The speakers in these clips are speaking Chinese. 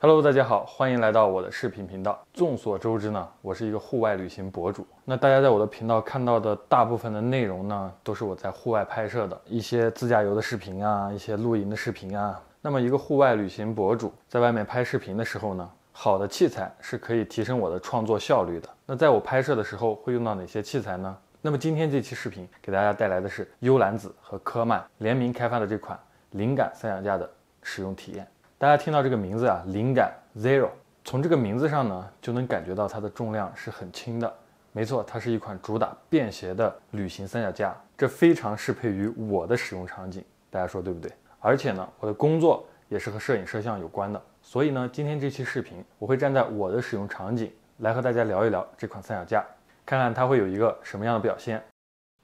Hello，大家好，欢迎来到我的视频频道。众所周知呢，我是一个户外旅行博主。那大家在我的频道看到的大部分的内容呢，都是我在户外拍摄的一些自驾游的视频啊，一些露营的视频啊。那么一个户外旅行博主在外面拍视频的时候呢，好的器材是可以提升我的创作效率的。那在我拍摄的时候会用到哪些器材呢？那么今天这期视频给大家带来的是幽兰子和科曼联名开发的这款灵感三脚架的使用体验。大家听到这个名字啊，灵感 Zero，从这个名字上呢，就能感觉到它的重量是很轻的。没错，它是一款主打便携的旅行三脚架，这非常适配于我的使用场景，大家说对不对？而且呢，我的工作也是和摄影摄像有关的，所以呢，今天这期视频我会站在我的使用场景来和大家聊一聊这款三脚架，看看它会有一个什么样的表现。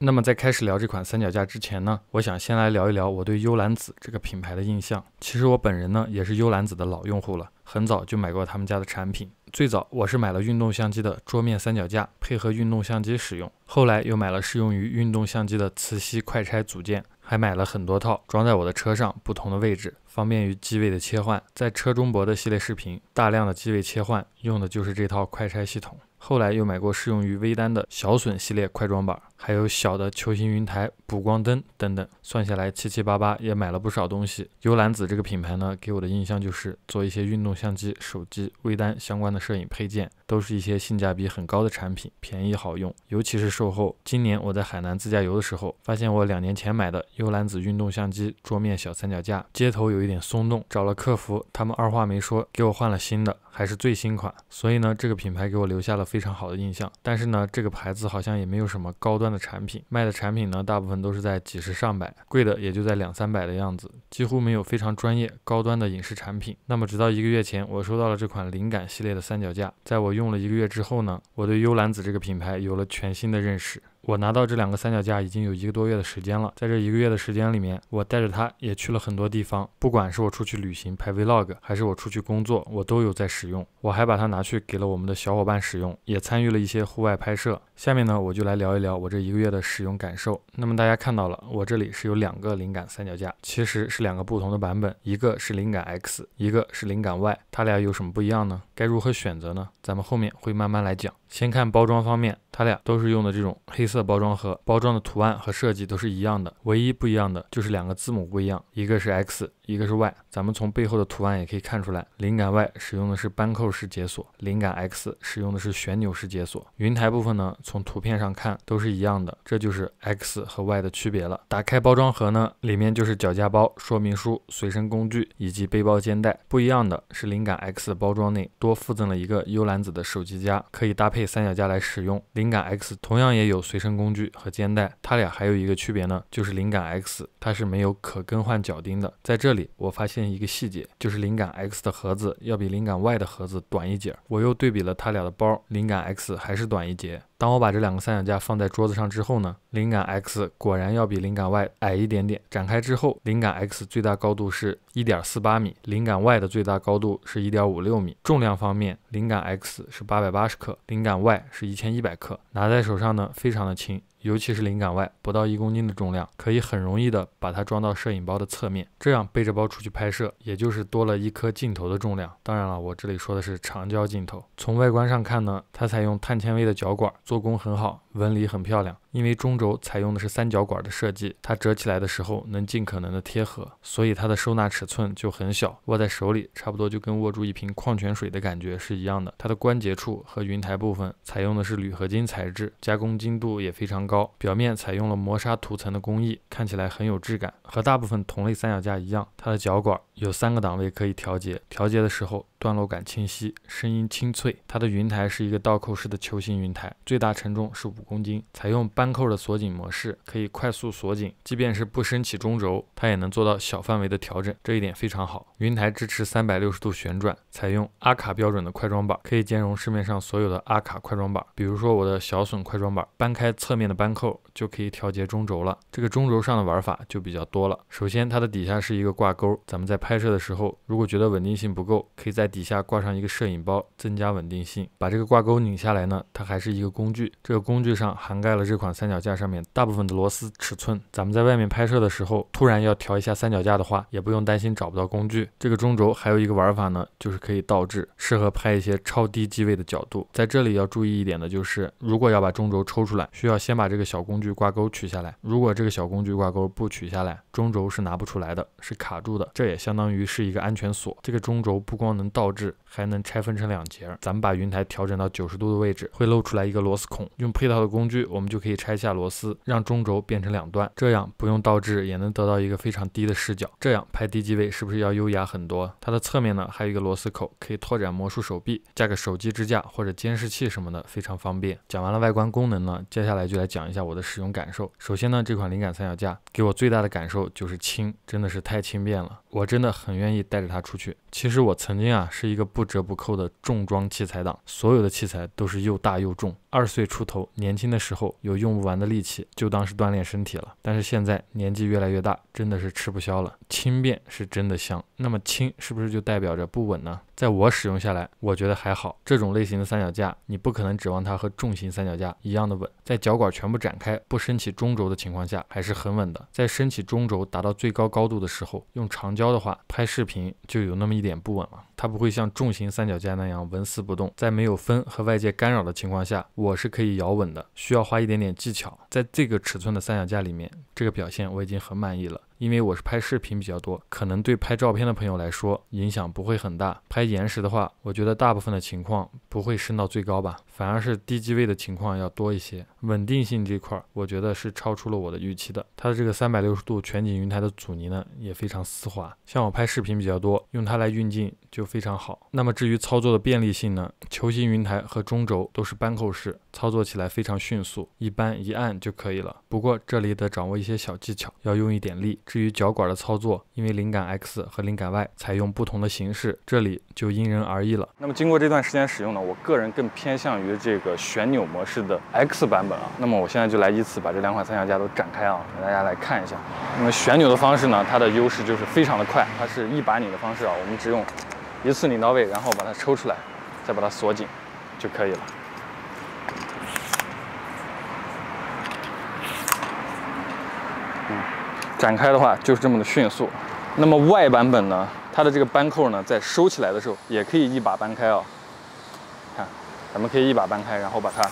那么在开始聊这款三脚架之前呢，我想先来聊一聊我对幽兰子这个品牌的印象。其实我本人呢也是幽兰子的老用户了，很早就买过他们家的产品。最早我是买了运动相机的桌面三脚架，配合运动相机使用。后来又买了适用于运动相机的磁吸快拆组件，还买了很多套装在我的车上，不同的位置，方便于机位的切换。在车中博的系列视频，大量的机位切换用的就是这套快拆系统。后来又买过适用于微单的小隼系列快装板。还有小的球形云台、补光灯等等，算下来七七八八也买了不少东西。幽兰子这个品牌呢，给我的印象就是做一些运动相机、手机、微单相关的摄影配件，都是一些性价比很高的产品，便宜好用。尤其是售后，今年我在海南自驾游的时候，发现我两年前买的幽兰子运动相机桌面小三脚架接头有一点松动，找了客服，他们二话没说给我换了新的，还是最新款。所以呢，这个品牌给我留下了非常好的印象。但是呢，这个牌子好像也没有什么高端。产品卖的产品呢，大部分都是在几十上百，贵的也就在两三百的样子，几乎没有非常专业高端的影视产品。那么，直到一个月前，我收到了这款灵感系列的三脚架，在我用了一个月之后呢，我对幽兰子这个品牌有了全新的认识。我拿到这两个三脚架已经有一个多月的时间了，在这一个月的时间里面，我带着它也去了很多地方，不管是我出去旅行拍 Vlog，还是我出去工作，我都有在使用。我还把它拿去给了我们的小伙伴使用，也参与了一些户外拍摄。下面呢，我就来聊一聊我这一个月的使用感受。那么大家看到了，我这里是有两个灵感三脚架，其实是两个不同的版本，一个是灵感 X，一个是灵感 Y。它俩有什么不一样呢？该如何选择呢？咱们后面会慢慢来讲。先看包装方面，它俩都是用的这种黑色包装盒，包装的图案和设计都是一样的，唯一不一样的就是两个字母不一样，一个是 X，一个是 Y。咱们从背后的图案也可以看出来，灵感 Y 使用的是扳扣式解锁，灵感 X 使用的是旋钮式解锁。云台部分呢，从图片上看都是一样的，这就是 X 和 Y 的区别了。打开包装盒呢，里面就是脚架包、说明书、随身工具以及背包肩带。不一样的是，灵感 X 的包装内多附赠了一个幽兰紫的手机夹，可以搭配。三脚架来使用，灵感 X 同样也有随身工具和肩带，它俩还有一个区别呢，就是灵感 X 它是没有可更换脚钉的。在这里我发现一个细节，就是灵感 X 的盒子要比灵感 Y 的盒子短一截。我又对比了它俩的包，灵感 X 还是短一截。当我把这两个三脚架放在桌子上之后呢，灵感 X 果然要比灵感 Y 矮一点点。展开之后，灵感 X 最大高度是一点四八米，灵感 Y 的最大高度是一点五六米。重量方面，灵感 X 是八百八十克，灵感 Y 是一千一百克，拿在手上呢，非常的轻。尤其是灵感外不到一公斤的重量，可以很容易的把它装到摄影包的侧面，这样背着包出去拍摄，也就是多了一颗镜头的重量。当然了，我这里说的是长焦镜头。从外观上看呢，它采用碳纤维的脚管，做工很好。纹理很漂亮，因为中轴采用的是三角管的设计，它折起来的时候能尽可能的贴合，所以它的收纳尺寸就很小，握在手里差不多就跟握住一瓶矿泉水的感觉是一样的。它的关节处和云台部分采用的是铝合金材质，加工精度也非常高，表面采用了磨砂涂层的工艺，看起来很有质感。和大部分同类三脚架一样，它的脚管有三个档位可以调节，调节的时候。段落感清晰，声音清脆。它的云台是一个倒扣式的球形云台，最大承重是五公斤，采用扳扣的锁紧模式，可以快速锁紧。即便是不升起中轴，它也能做到小范围的调整，这一点非常好。云台支持三百六十度旋转，采用阿卡标准的快装板，可以兼容市面上所有的阿卡快装板。比如说我的小隼快装板，扳开侧面的扳扣就可以调节中轴了。这个中轴上的玩法就比较多了。首先它的底下是一个挂钩，咱们在拍摄的时候，如果觉得稳定性不够，可以在底下挂上一个摄影包，增加稳定性。把这个挂钩拧下来呢，它还是一个工具。这个工具上涵盖了这款三脚架上面大部分的螺丝尺寸。咱们在外面拍摄的时候，突然要调一下三脚架的话，也不用担心找不到工具。这个中轴还有一个玩法呢，就是可以倒置，适合拍一些超低机位的角度。在这里要注意一点的就是，如果要把中轴抽出来，需要先把这个小工具挂钩取下来。如果这个小工具挂钩不取下来，中轴是拿不出来的，是卡住的。这也相当于是一个安全锁。这个中轴不光能倒。倒置还能拆分成两节，咱们把云台调整到九十度的位置，会露出来一个螺丝孔，用配套的工具，我们就可以拆下螺丝，让中轴变成两段，这样不用倒置也能得到一个非常低的视角，这样拍低机位是不是要优雅很多？它的侧面呢还有一个螺丝口，可以拓展魔术手臂，架个手机支架或者监视器什么的非常方便。讲完了外观功能呢，接下来就来讲一下我的使用感受。首先呢，这款灵感三脚架给我最大的感受就是轻，真的是太轻便了，我真的很愿意带着它出去。其实我曾经啊。是一个不折不扣的重装器材党，所有的器材都是又大又重。二十岁出头，年轻的时候有用不完的力气，就当是锻炼身体了。但是现在年纪越来越大，真的是吃不消了。轻便是真的香，那么轻是不是就代表着不稳呢？在我使用下来，我觉得还好。这种类型的三脚架，你不可能指望它和重型三脚架一样的稳。在脚管全部展开不升起中轴的情况下，还是很稳的。在升起中轴达到最高高度的时候，用长焦的话拍视频就有那么一点不稳了。它不会像重型三脚架那样纹丝不动，在没有风和外界干扰的情况下，我是可以摇稳的。需要花一点点技巧，在这个尺寸的三脚架里面，这个表现我已经很满意了。因为我是拍视频比较多，可能对拍照片的朋友来说影响不会很大。拍延时的话，我觉得大部分的情况不会升到最高吧，反而是低机位的情况要多一些。稳定性这块，我觉得是超出了我的预期的。它的这个三百六十度全景云台的阻尼呢也非常丝滑，像我拍视频比较多，用它来运镜就非常好。那么至于操作的便利性呢，球形云台和中轴都是扳扣式。操作起来非常迅速，一般一按就可以了。不过这里得掌握一些小技巧，要用一点力。至于脚管的操作，因为灵感 X 和灵感 Y 采用不同的形式，这里就因人而异了。那么经过这段时间使用呢，我个人更偏向于这个旋钮模式的 X 版本啊。那么我现在就来依次把这两款三脚架都展开啊，给大家来看一下。那么旋钮的方式呢，它的优势就是非常的快，它是一把拧的方式啊，我们只用一次拧到位，然后把它抽出来，再把它锁紧就可以了。展开的话就是这么的迅速。那么外版本呢，它的这个扳扣呢，在收起来的时候也可以一把扳开啊。看，咱们可以一把扳开，然后把它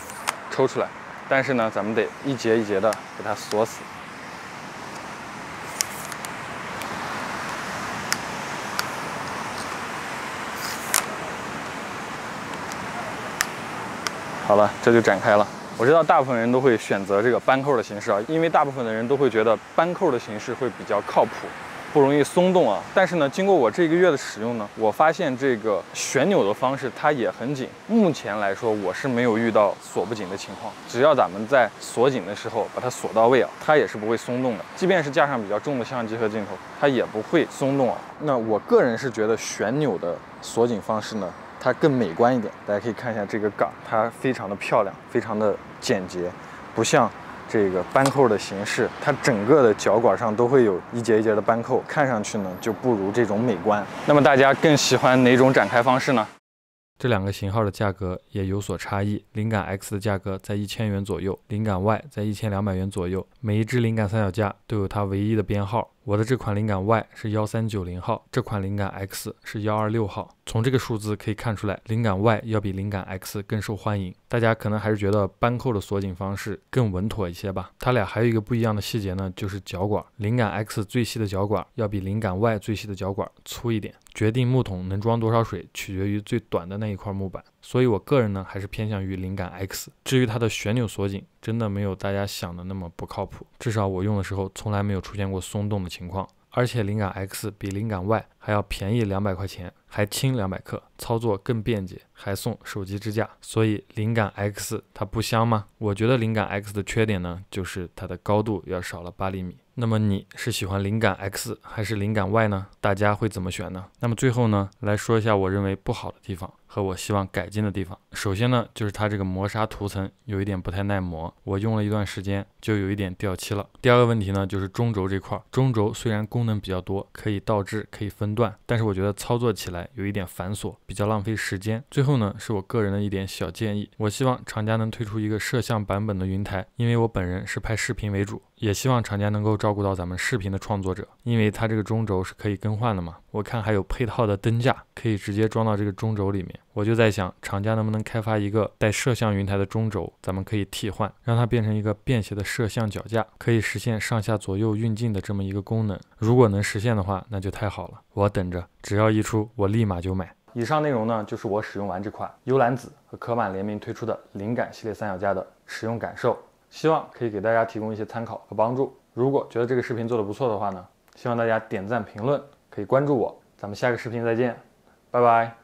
抽出来。但是呢，咱们得一节一节的给它锁死。好了，这就展开了。我知道大部分人都会选择这个扳扣的形式啊，因为大部分的人都会觉得扳扣的形式会比较靠谱，不容易松动啊。但是呢，经过我这个月的使用呢，我发现这个旋钮的方式它也很紧。目前来说，我是没有遇到锁不紧的情况。只要咱们在锁紧的时候把它锁到位啊，它也是不会松动的。即便是架上比较重的相机和镜头，它也不会松动啊。那我个人是觉得旋钮的锁紧方式呢。它更美观一点，大家可以看一下这个杆，它非常的漂亮，非常的简洁，不像这个扳扣的形式，它整个的脚管上都会有一节一节的扳扣，看上去呢就不如这种美观。那么大家更喜欢哪种展开方式呢？这两个型号的价格也有所差异，灵感 X 的价格在一千元左右，灵感 Y 在一千两百元左右。每一只灵感三脚架都有它唯一的编号。我的这款灵感 Y 是幺三九零号，这款灵感 X 是幺二六号。从这个数字可以看出来，灵感 Y 要比灵感 X 更受欢迎。大家可能还是觉得扳扣的锁紧方式更稳妥一些吧。它俩还有一个不一样的细节呢，就是脚管。灵感 X 最细的脚管要比灵感 Y 最细的脚管粗一点。决定木桶能装多少水，取决于最短的那一块木板。所以，我个人呢还是偏向于灵感 X。至于它的旋钮锁紧，真的没有大家想的那么不靠谱，至少我用的时候从来没有出现过松动的情况。而且，灵感 X 比灵感 Y。还要便宜两百块钱，还轻两百克，操作更便捷，还送手机支架，所以灵感 X 它不香吗？我觉得灵感 X 的缺点呢，就是它的高度要少了八厘米。那么你是喜欢灵感 X 还是灵感 Y 呢？大家会怎么选呢？那么最后呢，来说一下我认为不好的地方和我希望改进的地方。首先呢，就是它这个磨砂涂层有一点不太耐磨，我用了一段时间就有一点掉漆了。第二个问题呢，就是中轴这块，中轴虽然功能比较多，可以倒置，可以分。段，但是我觉得操作起来有一点繁琐，比较浪费时间。最后呢，是我个人的一点小建议，我希望厂家能推出一个摄像版本的云台，因为我本人是拍视频为主，也希望厂家能够照顾到咱们视频的创作者，因为它这个中轴是可以更换的嘛。我看还有配套的灯架，可以直接装到这个中轴里面。我就在想，厂家能不能开发一个带摄像云台的中轴，咱们可以替换，让它变成一个便携的摄像脚架，可以实现上下左右运镜的这么一个功能。如果能实现的话，那就太好了。我等着，只要一出，我立马就买。以上内容呢，就是我使用完这款幽兰子和科满联名推出的灵感系列三脚架的使用感受，希望可以给大家提供一些参考和帮助。如果觉得这个视频做得不错的话呢，希望大家点赞评论，可以关注我，咱们下个视频再见，拜拜。